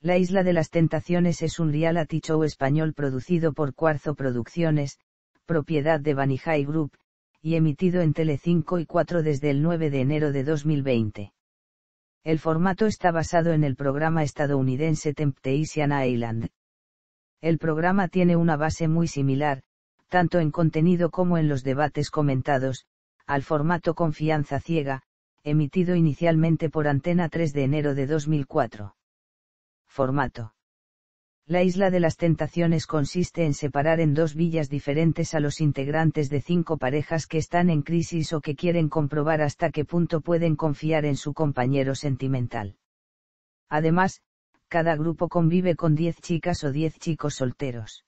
La Isla de las Tentaciones es un reality show español producido por Cuarzo Producciones, propiedad de Banijay Group, y emitido en Telecinco y 4 desde el 9 de enero de 2020. El formato está basado en el programa estadounidense Temptation Island. El programa tiene una base muy similar, tanto en contenido como en los debates comentados, al formato Confianza Ciega, emitido inicialmente por Antena 3 de enero de 2004 formato. La Isla de las Tentaciones consiste en separar en dos villas diferentes a los integrantes de cinco parejas que están en crisis o que quieren comprobar hasta qué punto pueden confiar en su compañero sentimental. Además, cada grupo convive con diez chicas o diez chicos solteros.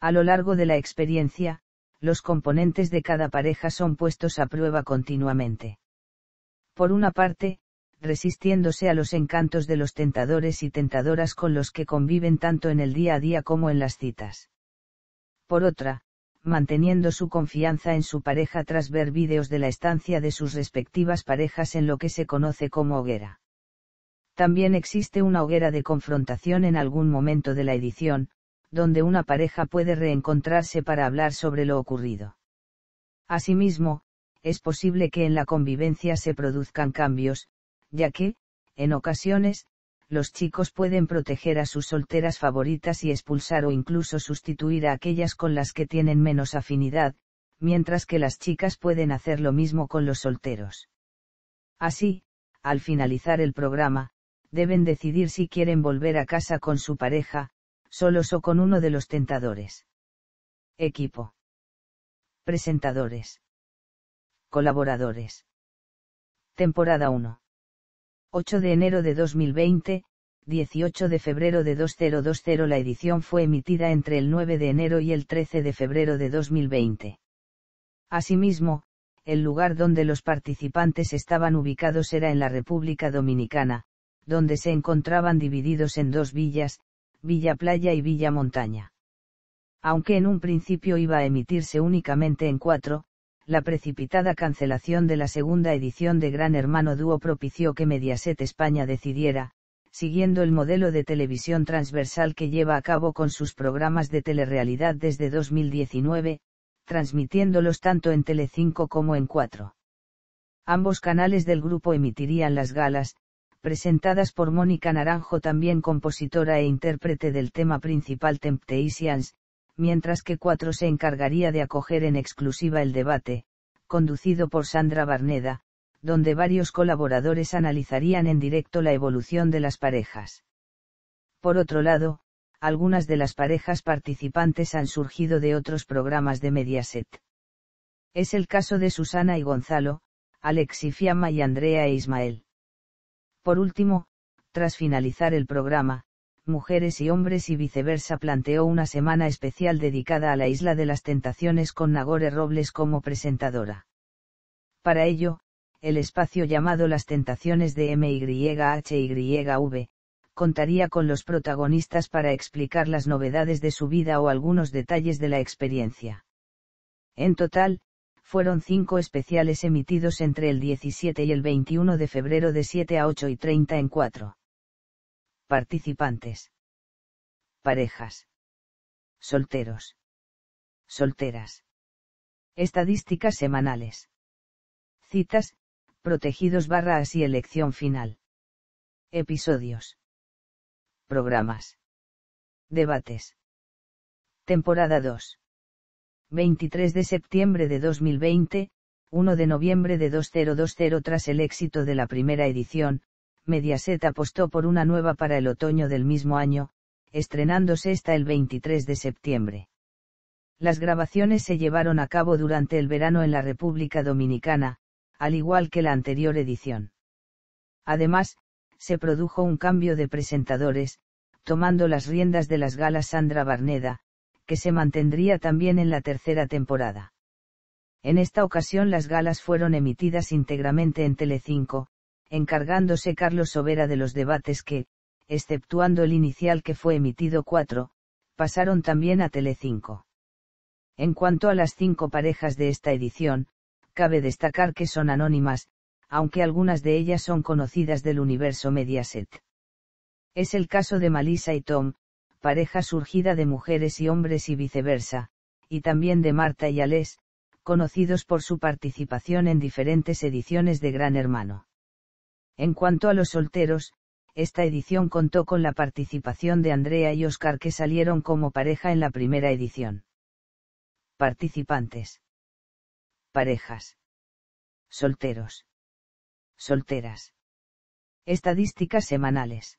A lo largo de la experiencia, los componentes de cada pareja son puestos a prueba continuamente. Por una parte, resistiéndose a los encantos de los tentadores y tentadoras con los que conviven tanto en el día a día como en las citas. Por otra, manteniendo su confianza en su pareja tras ver vídeos de la estancia de sus respectivas parejas en lo que se conoce como hoguera. También existe una hoguera de confrontación en algún momento de la edición, donde una pareja puede reencontrarse para hablar sobre lo ocurrido. Asimismo, es posible que en la convivencia se produzcan cambios, ya que, en ocasiones, los chicos pueden proteger a sus solteras favoritas y expulsar o incluso sustituir a aquellas con las que tienen menos afinidad, mientras que las chicas pueden hacer lo mismo con los solteros. Así, al finalizar el programa, deben decidir si quieren volver a casa con su pareja, solos o con uno de los tentadores. Equipo. Presentadores. Colaboradores. Temporada 1. 8 de enero de 2020, 18 de febrero de 2020 La edición fue emitida entre el 9 de enero y el 13 de febrero de 2020. Asimismo, el lugar donde los participantes estaban ubicados era en la República Dominicana, donde se encontraban divididos en dos villas, Villa Playa y Villa Montaña. Aunque en un principio iba a emitirse únicamente en cuatro, la precipitada cancelación de la segunda edición de Gran Hermano Dúo propició que Mediaset España decidiera, siguiendo el modelo de televisión transversal que lleva a cabo con sus programas de telerrealidad desde 2019, transmitiéndolos tanto en Telecinco como en 4. Ambos canales del grupo emitirían las galas, presentadas por Mónica Naranjo también compositora e intérprete del tema principal Temptations, mientras que Cuatro se encargaría de acoger en exclusiva el debate, conducido por Sandra Barneda, donde varios colaboradores analizarían en directo la evolución de las parejas. Por otro lado, algunas de las parejas participantes han surgido de otros programas de Mediaset. Es el caso de Susana y Gonzalo, Alex y Fiamma y Andrea e Ismael. Por último, tras finalizar el programa, mujeres y hombres y viceversa planteó una semana especial dedicada a la Isla de las Tentaciones con Nagore Robles como presentadora. Para ello, el espacio llamado Las Tentaciones de MYHYV, contaría con los protagonistas para explicar las novedades de su vida o algunos detalles de la experiencia. En total, fueron cinco especiales emitidos entre el 17 y el 21 de febrero de 7 a 8 y 30 en 4. Participantes. Parejas. Solteros. Solteras. Estadísticas semanales. Citas, protegidos barras y elección final. Episodios. Programas. Debates. Temporada 2. 23 de septiembre de 2020, 1 de noviembre de 2020 tras el éxito de la primera edición, Mediaset apostó por una nueva para el otoño del mismo año, estrenándose esta el 23 de septiembre. Las grabaciones se llevaron a cabo durante el verano en la República Dominicana, al igual que la anterior edición. Además, se produjo un cambio de presentadores, tomando las riendas de las galas Sandra Barneda, que se mantendría también en la tercera temporada. En esta ocasión las galas fueron emitidas íntegramente en Telecinco, encargándose Carlos Sobera de los debates que, exceptuando el inicial que fue emitido 4, pasaron también a Telecinco. En cuanto a las cinco parejas de esta edición, cabe destacar que son anónimas, aunque algunas de ellas son conocidas del universo Mediaset. Es el caso de Malisa y Tom, pareja surgida de mujeres y hombres y viceversa, y también de Marta y Alés, conocidos por su participación en diferentes ediciones de Gran Hermano. En cuanto a los solteros, esta edición contó con la participación de Andrea y Oscar que salieron como pareja en la primera edición. Participantes. Parejas. Solteros. Solteras. Estadísticas semanales.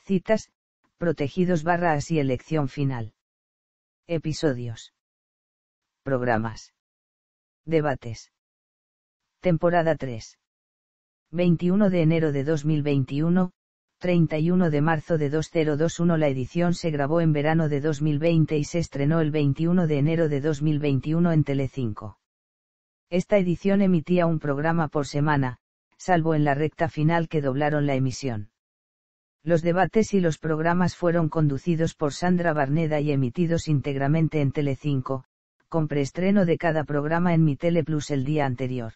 Citas, protegidos barras y elección final. Episodios. Programas. Debates. Temporada 3. 21 de enero de 2021, 31 de marzo de 2021 La edición se grabó en verano de 2020 y se estrenó el 21 de enero de 2021 en Telecinco. Esta edición emitía un programa por semana, salvo en la recta final que doblaron la emisión. Los debates y los programas fueron conducidos por Sandra Barneda y emitidos íntegramente en Telecinco, con preestreno de cada programa en Mi Teleplus el día anterior.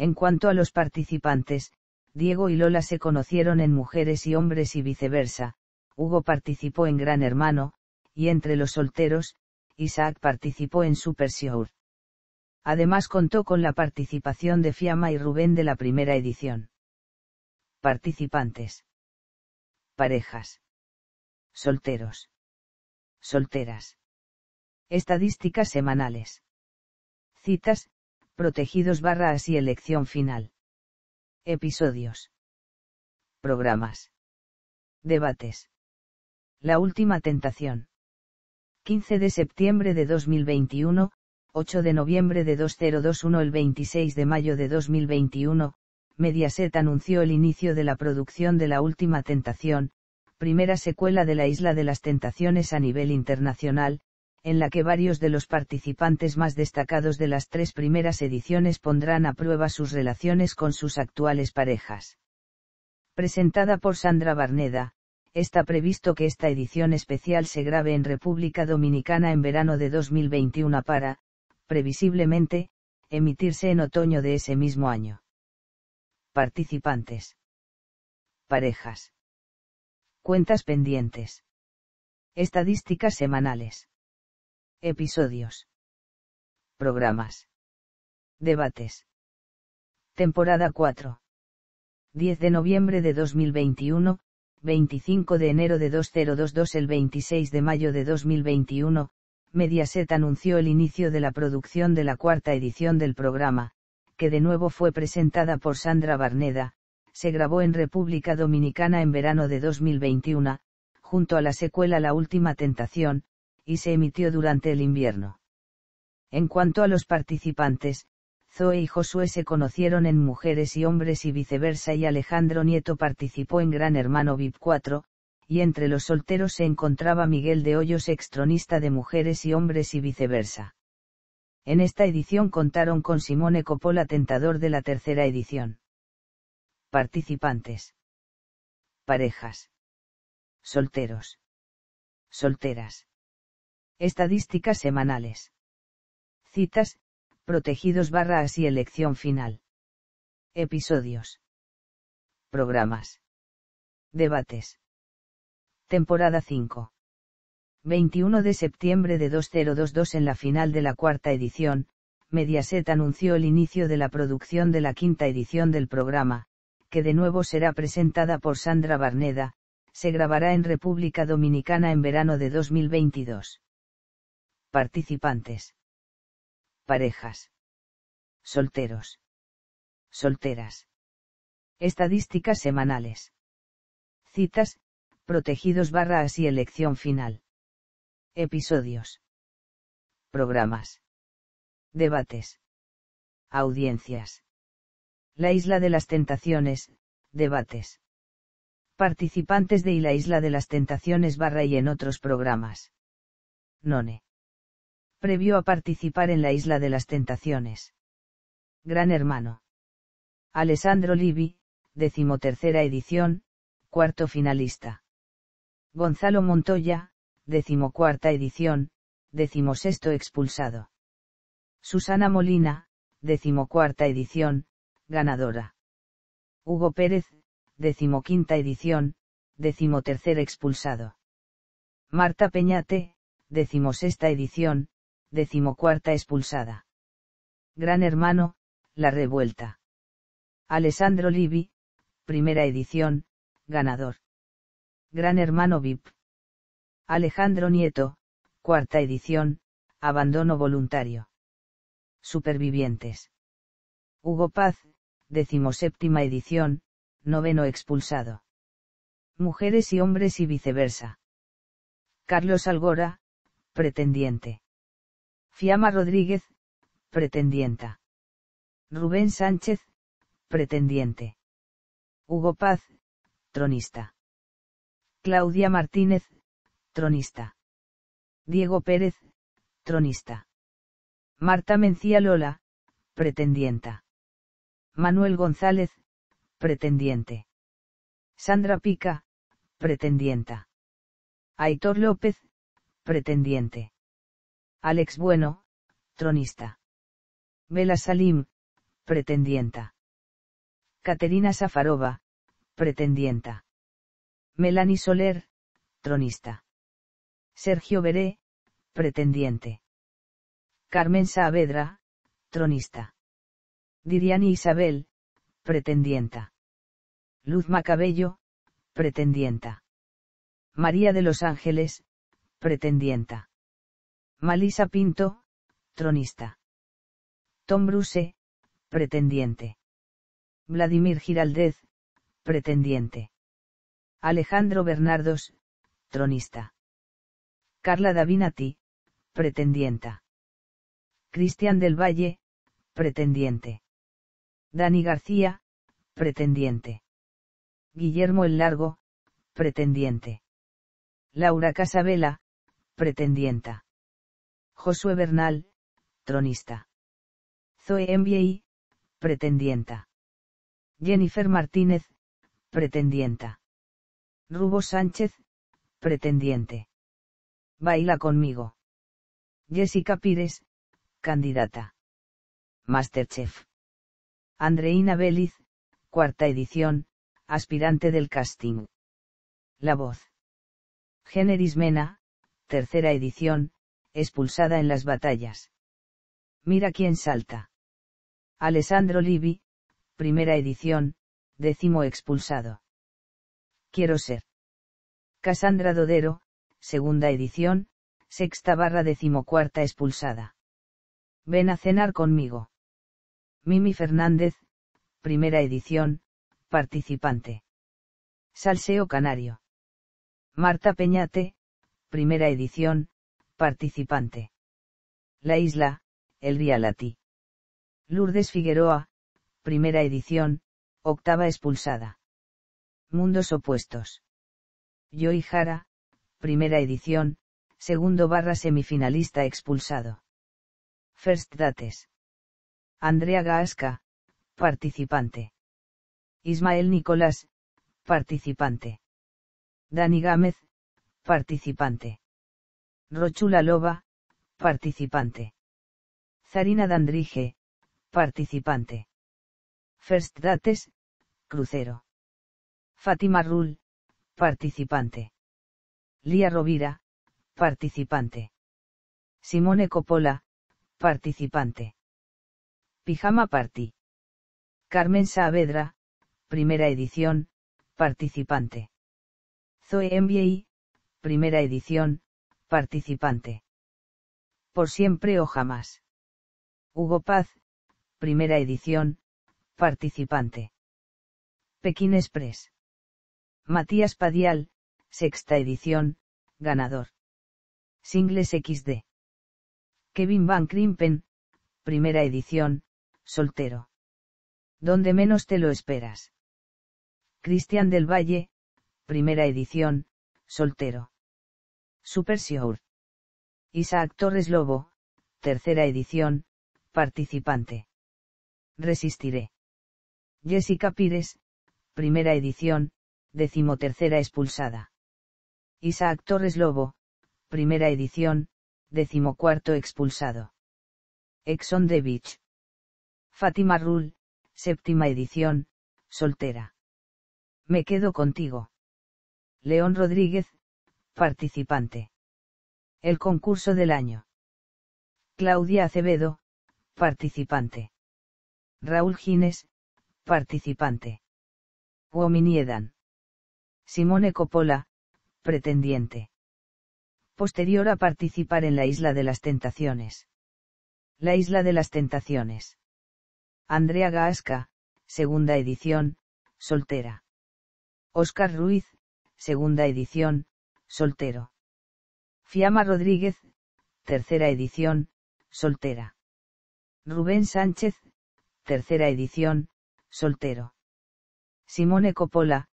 En cuanto a los participantes, Diego y Lola se conocieron en mujeres y hombres y viceversa, Hugo participó en Gran Hermano, y entre los solteros, Isaac participó en Super Show. Además contó con la participación de Fiamma y Rubén de la primera edición. Participantes. Parejas. Solteros. Solteras. Estadísticas semanales. Citas, Protegidos barra así elección final. Episodios. Programas. Debates. La última tentación. 15 de septiembre de 2021, 8 de noviembre de 2021 El 26 de mayo de 2021, Mediaset anunció el inicio de la producción de La Última Tentación, primera secuela de la Isla de las Tentaciones a nivel internacional, en la que varios de los participantes más destacados de las tres primeras ediciones pondrán a prueba sus relaciones con sus actuales parejas. Presentada por Sandra Barneda, está previsto que esta edición especial se grabe en República Dominicana en verano de 2021 para, previsiblemente, emitirse en otoño de ese mismo año. Participantes. Parejas. Cuentas pendientes. Estadísticas semanales. Episodios. Programas. Debates. Temporada 4. 10 de noviembre de 2021, 25 de enero de 2022 El 26 de mayo de 2021, Mediaset anunció el inicio de la producción de la cuarta edición del programa, que de nuevo fue presentada por Sandra Barneda, se grabó en República Dominicana en verano de 2021, junto a la secuela La Última Tentación, y se emitió durante el invierno. En cuanto a los participantes, Zoe y Josué se conocieron en Mujeres y Hombres y viceversa y Alejandro Nieto participó en Gran Hermano VIP 4, y entre los solteros se encontraba Miguel de Hoyos extronista de Mujeres y Hombres y viceversa. En esta edición contaron con Simone Coppola tentador de la tercera edición. Participantes. Parejas. Solteros. Solteras. Estadísticas semanales. Citas, protegidos barra así elección final. Episodios. Programas. Debates. Temporada 5. 21 de septiembre de 2022 en la final de la cuarta edición, Mediaset anunció el inicio de la producción de la quinta edición del programa, que de nuevo será presentada por Sandra Barneda, se grabará en República Dominicana en verano de 2022. Participantes. Parejas. Solteros. Solteras. Estadísticas semanales. Citas, protegidos barra así elección final. Episodios. Programas. Debates. Audiencias. La Isla de las Tentaciones, debates. Participantes de y la Isla de las Tentaciones barra y en otros programas. None previó a participar en la Isla de las Tentaciones. Gran Hermano. Alessandro Livi, decimotercera edición, cuarto finalista. Gonzalo Montoya, decimocuarta edición, decimosexto expulsado. Susana Molina, decimocuarta edición, ganadora. Hugo Pérez, decimoquinta edición, decimotercer expulsado. Marta Peñate, decimosexta edición, decimocuarta expulsada. Gran Hermano, La Revuelta. Alessandro Livi, primera edición, ganador. Gran Hermano VIP. Alejandro Nieto, cuarta edición, abandono voluntario. Supervivientes. Hugo Paz, decimoséptima edición, noveno expulsado. Mujeres y hombres y viceversa. Carlos Algora, pretendiente. Fiamma Rodríguez, pretendienta. Rubén Sánchez, pretendiente. Hugo Paz, tronista. Claudia Martínez, tronista. Diego Pérez, tronista. Marta Mencía Lola, pretendienta. Manuel González, pretendiente. Sandra Pica, pretendienta. Aitor López, pretendiente. Alex Bueno, tronista. Bela Salim, pretendienta. Caterina Safarova, pretendienta. Melanie Soler, tronista. Sergio Beré, pretendiente. Carmen Saavedra, tronista. Diriani Isabel, pretendienta. Luz Macabello, pretendienta. María de los Ángeles, pretendienta. Malisa Pinto, tronista. Tom Bruse, pretendiente. Vladimir Giraldez, pretendiente. Alejandro Bernardos, tronista. Carla Davinati, pretendienta. Cristian del Valle, pretendiente. Dani García, pretendiente. Guillermo el Largo, pretendiente. Laura Casabela, pretendienta. Josué Bernal, tronista. Zoe MBI, pretendienta. Jennifer Martínez, pretendienta. Rubo Sánchez, pretendiente. Baila conmigo. Jessica Pires, candidata. Masterchef. Andreina Vélez, cuarta edición, aspirante del casting. La voz. Generis Mena, tercera edición, expulsada en las batallas. Mira quién salta. Alessandro Livi, primera edición, décimo expulsado. Quiero ser. Casandra Dodero, segunda edición, sexta barra decimocuarta expulsada. Ven a cenar conmigo. Mimi Fernández, primera edición, participante. Salseo Canario. Marta Peñate, primera edición, Participante. La isla, el Rialati. Lourdes Figueroa, primera edición, octava expulsada. Mundos opuestos. y Jara, primera edición, segundo barra semifinalista expulsado. First Dates. Andrea Gaasca, participante. Ismael Nicolás, participante. Dani Gámez, participante. Rochula Loba, participante. Zarina Dandrige, participante. First Dates, crucero. Fátima Rul, participante. Lía Rovira, participante. Simone Coppola, participante. Pijama Party. Carmen Saavedra, primera edición, participante. Zoe MBI, primera edición, participante. Por siempre o jamás. Hugo Paz, primera edición, participante. Pekín Express. Matías Padial, sexta edición, ganador. Singles XD. Kevin Van Krimpen, primera edición, soltero. Donde menos te lo esperas. Cristian del Valle, primera edición, soltero. Super Sure. Isaac Torres Lobo, tercera edición, participante. Resistiré. Jessica Pires, primera edición, decimotercera expulsada. Isaac Torres Lobo, primera edición, decimocuarto expulsado. Exxon de Beach. Fátima Rul, séptima edición, soltera. Me quedo contigo. León Rodríguez, participante. El concurso del año. Claudia Acevedo, participante. Raúl Gines, participante. Wominiedan. Simone Coppola, pretendiente. Posterior a participar en la Isla de las Tentaciones. La Isla de las Tentaciones. Andrea Gaasca, segunda edición, soltera. Oscar Ruiz, segunda edición, soltero. Fiamma Rodríguez, tercera edición, soltera. Rubén Sánchez, tercera edición, soltero. Simone Coppola,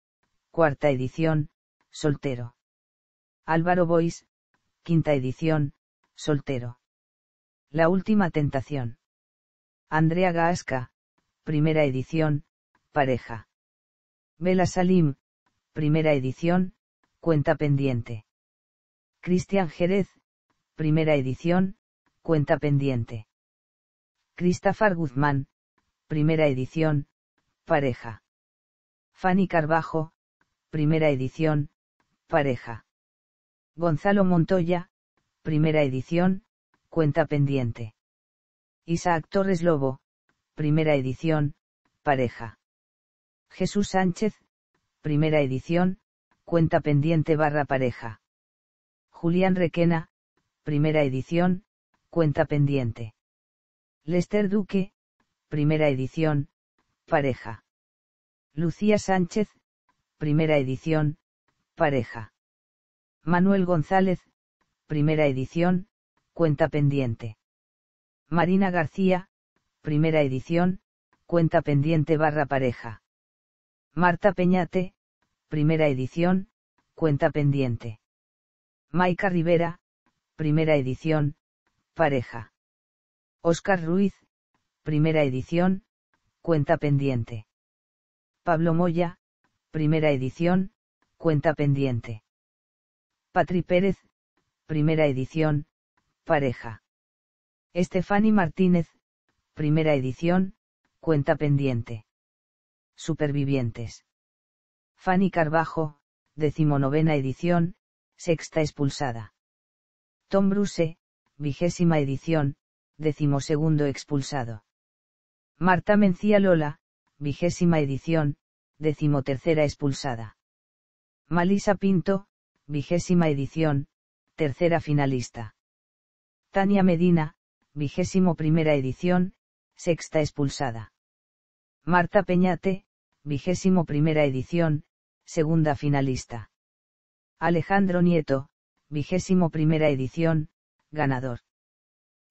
cuarta edición, soltero. Álvaro Bois, quinta edición, soltero. La última tentación. Andrea Gasca, primera edición, pareja. Bela Salim, primera edición, cuenta pendiente. Cristian Jerez, primera edición, cuenta pendiente. Christopher Guzmán, primera edición, pareja. Fanny Carbajo, primera edición, pareja. Gonzalo Montoya, primera edición, cuenta pendiente. Isaac Torres Lobo, primera edición, pareja. Jesús Sánchez, primera edición, cuenta pendiente barra pareja. Julián Requena, primera edición, cuenta pendiente. Lester Duque, primera edición, pareja. Lucía Sánchez, primera edición, pareja. Manuel González, primera edición, cuenta pendiente. Marina García, primera edición, cuenta pendiente barra pareja. Marta Peñate, primera edición, cuenta pendiente. Maika Rivera, primera edición, pareja. Oscar Ruiz, primera edición, cuenta pendiente. Pablo Moya, primera edición, cuenta pendiente. Patri Pérez, primera edición, pareja. Estefani Martínez, primera edición, cuenta pendiente. Supervivientes. Fanny Carbajo, decimonovena edición, sexta expulsada. Tom Bruce, vigésima edición, decimosegundo expulsado. Marta Mencía Lola, vigésima edición, decimotercera expulsada. Malisa Pinto, vigésima edición, tercera finalista. Tania Medina, vigésimo primera edición, sexta expulsada. Marta Peñate, vigésimo primera edición, segunda finalista. Alejandro Nieto, vigésimo primera edición, ganador.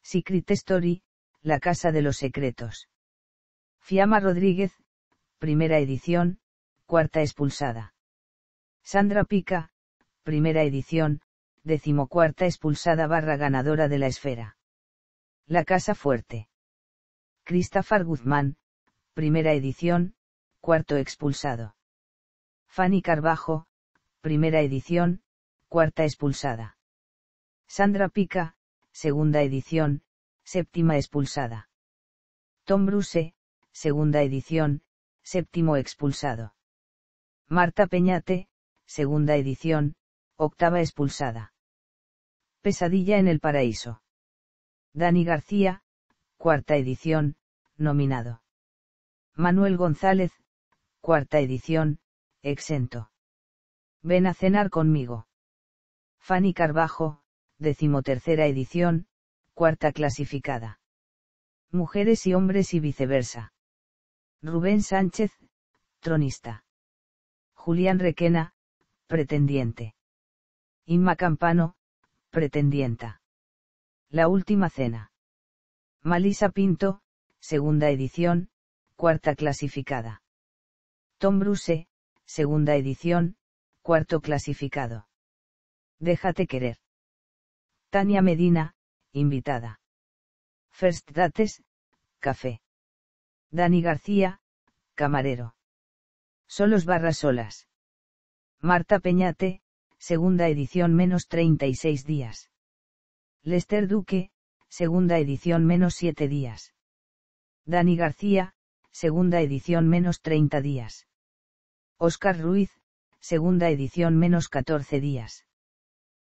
Secret Story, La Casa de los Secretos. Fiamma Rodríguez, primera edición, cuarta expulsada. Sandra Pica, primera edición, decimocuarta expulsada barra ganadora de la esfera. La Casa Fuerte. Christopher Guzmán, primera edición, cuarto expulsado. Fanny Carbajo, primera edición, cuarta expulsada. Sandra Pica, segunda edición, séptima expulsada. Tom Bruce, segunda edición, séptimo expulsado. Marta Peñate, segunda edición, octava expulsada. Pesadilla en el paraíso. Dani García, cuarta edición, nominado. Manuel González, cuarta edición, exento. Ven a cenar conmigo. Fanny Carbajo, decimotercera edición, cuarta clasificada. Mujeres y hombres y viceversa. Rubén Sánchez, tronista. Julián Requena, pretendiente. Inma Campano, pretendienta. La última cena. Malisa Pinto, segunda edición, cuarta clasificada. Tom Bruce, segunda edición, cuarto clasificado. Déjate querer. Tania Medina, invitada. First Dates, café. Dani García, camarero. Solos barras solas. Marta Peñate, segunda edición menos 36 días. Lester Duque, segunda edición menos 7 días. Dani García, segunda edición menos 30 días. Oscar Ruiz, segunda edición menos 14 días.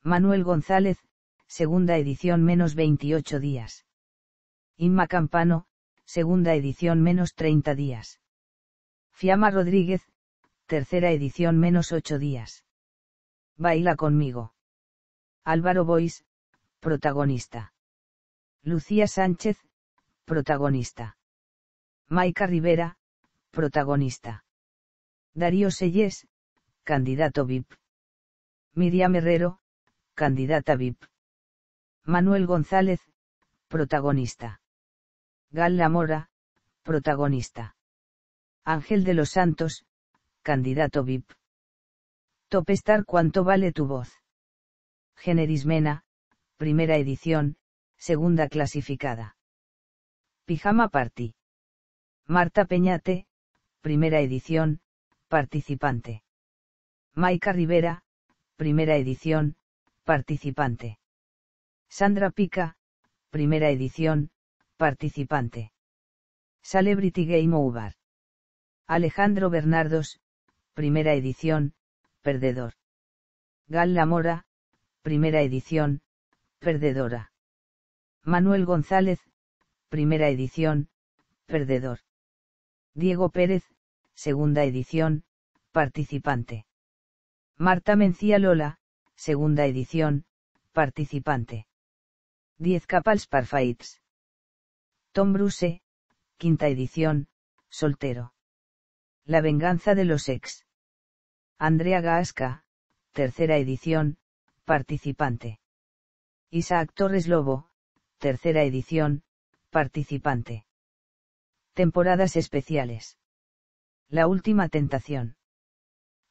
Manuel González, segunda edición menos 28 días. Inma Campano, segunda edición menos 30 días. Fiamma Rodríguez, tercera edición menos 8 días. Baila conmigo. Álvaro Bois, protagonista. Lucía Sánchez, protagonista. Maika Rivera, protagonista. Darío Sellés, candidato VIP. Miriam Herrero, candidata VIP. Manuel González, protagonista. Galla Mora, protagonista. Ángel de los Santos, candidato VIP. Topestar cuánto vale tu voz. Generismena, primera edición, segunda clasificada. Pijama Party. Marta Peñate, primera edición, participante. Maika Rivera, primera edición, participante. Sandra Pica, primera edición, participante. Celebrity Game Over. Alejandro Bernardos, primera edición, perdedor. Gal Mora, primera edición, perdedora. Manuel González, primera edición, perdedor. Diego Pérez, segunda edición, participante. Marta Mencía Lola, segunda edición, participante. Diez capals Parfaits. Tom Bruce, quinta edición, soltero. La venganza de los ex. Andrea Gasca, tercera edición, participante. Isaac Torres Lobo, tercera edición, participante. Temporadas especiales. La última tentación.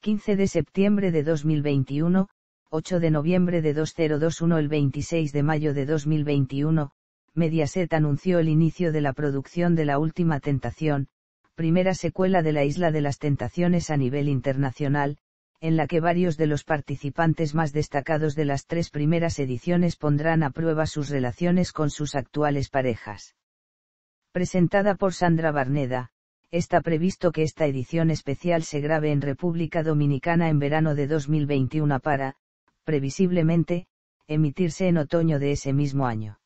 15 de septiembre de 2021, 8 de noviembre de 2021 El 26 de mayo de 2021, Mediaset anunció el inicio de la producción de La Última Tentación, primera secuela de La Isla de las Tentaciones a nivel internacional, en la que varios de los participantes más destacados de las tres primeras ediciones pondrán a prueba sus relaciones con sus actuales parejas. Presentada por Sandra Barneda, está previsto que esta edición especial se grabe en República Dominicana en verano de 2021 para, previsiblemente, emitirse en otoño de ese mismo año.